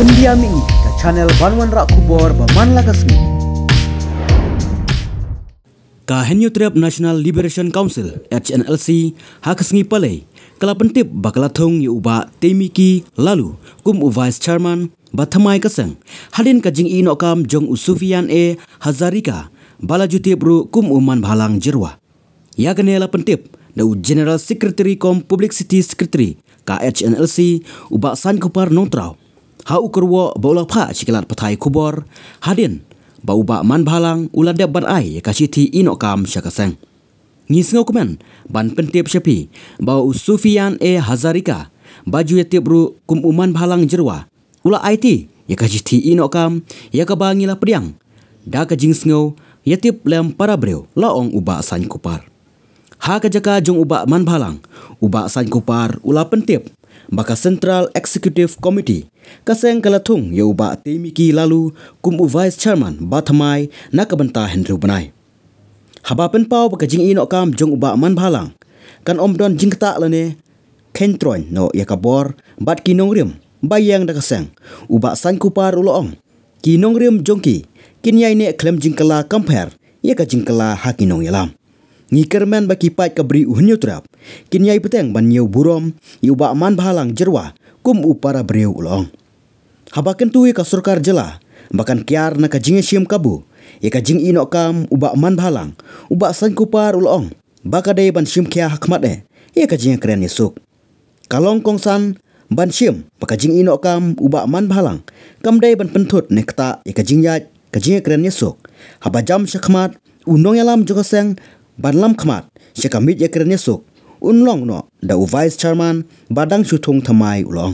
pendiam ini ke channel Banwan Rak Kubor Bamanlah Kasmi. Ka Henyu National Liberation Council HNLC hak sengi pale kala pentip bakala thong yu ba temiki lalu kum vice chairman batamai keseng. hadin kajing jing ino kam jong usufian e hazarika balajuti bru kum uman bhalang jirwa ya gane la pentip da general secretary kom public city secretary ka uba san kupar nontrau hau kerwo baulah pa cikelat petai kubor hadin bau ba man bahalang ulah dia ban ai ka siti ino kam syakaseng ngis ngau kumen ban pentip syapi bau sufian e hazarika baju ye tibru kum uman bahalang jerwa ula it ya ka siti ino kam ya ka bangilah priang da ka jing sngau ya tip lem para breu laong uba san kupar ha ka jaka jong uba man bahalang uba san kupar ula pentip baka Central Executive Committee kaseng kalathung yoba ya temiki lalu kum u vice chairman Bathamai nakabanta Henry Banai habapen pau baka jing ino kam jong uba man bhalang kan omdon don jingta lane kentroin no yakabor bat kinongrim bayang da kaseng uba sankupar uloong kinongrim jongki kinyai ne klem jingkala compare yakajingkala hakinong yalam ngikermen baki pait ke beri uhnyu terap. Kini ai peteng ban nyau burom, iu ba aman bahalang jerwa, kum upara beri ulong. haba tuwi ka surkar jela, bakan kiar na ka siam kabu, ya ka jing inok kam uba aman bahalang, uba sangkupar ulong, baka day ban siam kia hakmat eh, ya ka jingin keren yesuk. Kalong kong san, ban siam, baka jing inok kam uba aman bahalang, kam day ban pentut nekta ia ka jing yaj, ka keren yesuk. Haba jam syakmat, undong juga jokoseng, บันลำขมัดเชกามิดยกรเนสุกอุนลองเนาะดาวไวส์ชาร์มันบาดังชุทงทำไมอุลอง